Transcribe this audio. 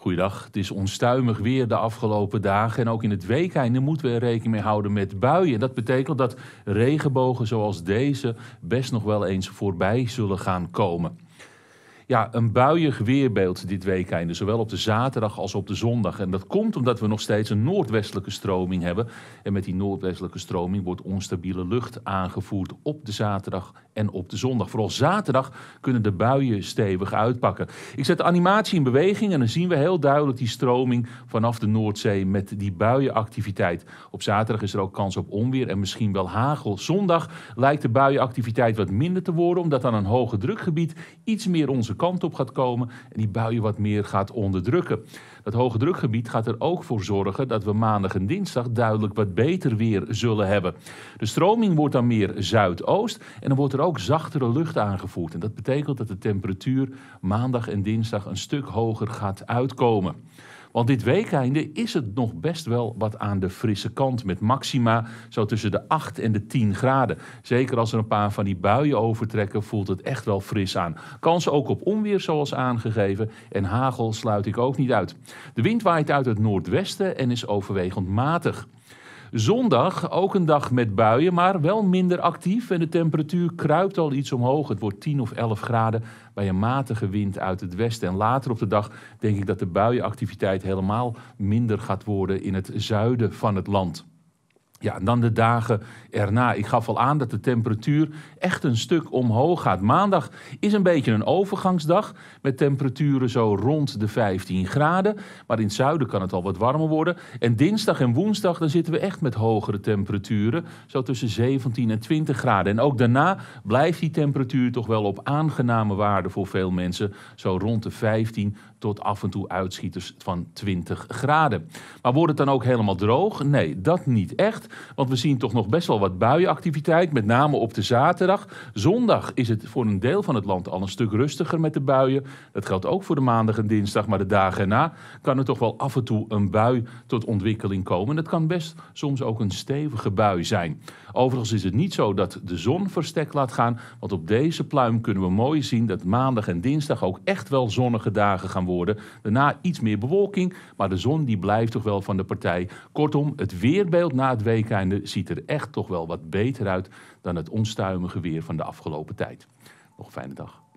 Goeiedag. Het is onstuimig weer de afgelopen dagen. En ook in het weekeinde moeten we er rekening mee houden met buien. En dat betekent dat regenbogen zoals deze best nog wel eens voorbij zullen gaan komen ja, een buiig weerbeeld dit weekende. Zowel op de zaterdag als op de zondag. En dat komt omdat we nog steeds een noordwestelijke stroming hebben. En met die noordwestelijke stroming wordt onstabiele lucht aangevoerd op de zaterdag en op de zondag. Vooral zaterdag kunnen de buien stevig uitpakken. Ik zet de animatie in beweging en dan zien we heel duidelijk die stroming vanaf de Noordzee met die buienactiviteit. Op zaterdag is er ook kans op onweer en misschien wel hagel. Zondag lijkt de buienactiviteit wat minder te worden, omdat dan een hoge drukgebied iets meer onze kant op gaat komen en die buien wat meer gaat onderdrukken. Dat hoge drukgebied gaat er ook voor zorgen dat we maandag en dinsdag duidelijk wat beter weer zullen hebben. De stroming wordt dan meer zuidoost en dan wordt er ook zachtere lucht aangevoerd. En dat betekent dat de temperatuur maandag en dinsdag een stuk hoger gaat uitkomen. Want dit weekende is het nog best wel wat aan de frisse kant. Met maxima zo tussen de 8 en de 10 graden. Zeker als er een paar van die buien overtrekken, voelt het echt wel fris aan. Kans ook op onweer, zoals aangegeven. En hagel sluit ik ook niet uit. De wind waait uit het noordwesten en is overwegend matig. Zondag ook een dag met buien, maar wel minder actief. En de temperatuur kruipt al iets omhoog. Het wordt 10 of 11 graden bij een matige wind uit het westen. En later op de dag denk ik dat de buienactiviteit helemaal minder gaat worden in het zuiden van het land. Ja, en dan de dagen erna. Ik gaf al aan dat de temperatuur echt een stuk omhoog gaat. Maandag is een beetje een overgangsdag met temperaturen zo rond de 15 graden. Maar in het zuiden kan het al wat warmer worden. En dinsdag en woensdag dan zitten we echt met hogere temperaturen. Zo tussen 17 en 20 graden. En ook daarna blijft die temperatuur toch wel op aangename waarde voor veel mensen. Zo rond de 15 tot af en toe uitschieters van 20 graden. Maar wordt het dan ook helemaal droog? Nee, dat niet echt. Want we zien toch nog best wel wat buienactiviteit, met name op de zaterdag. Zondag is het voor een deel van het land al een stuk rustiger met de buien. Dat geldt ook voor de maandag en dinsdag, maar de dagen erna kan er toch wel af en toe een bui tot ontwikkeling komen. Dat kan best soms ook een stevige bui zijn. Overigens is het niet zo dat de zon verstek laat gaan, want op deze pluim kunnen we mooi zien dat maandag en dinsdag ook echt wel zonnige dagen gaan worden. Daarna iets meer bewolking, maar de zon die blijft toch wel van de partij. Kortom, het weerbeeld na het weer ziet er echt toch wel wat beter uit dan het onstuimige weer van de afgelopen tijd. Nog een fijne dag.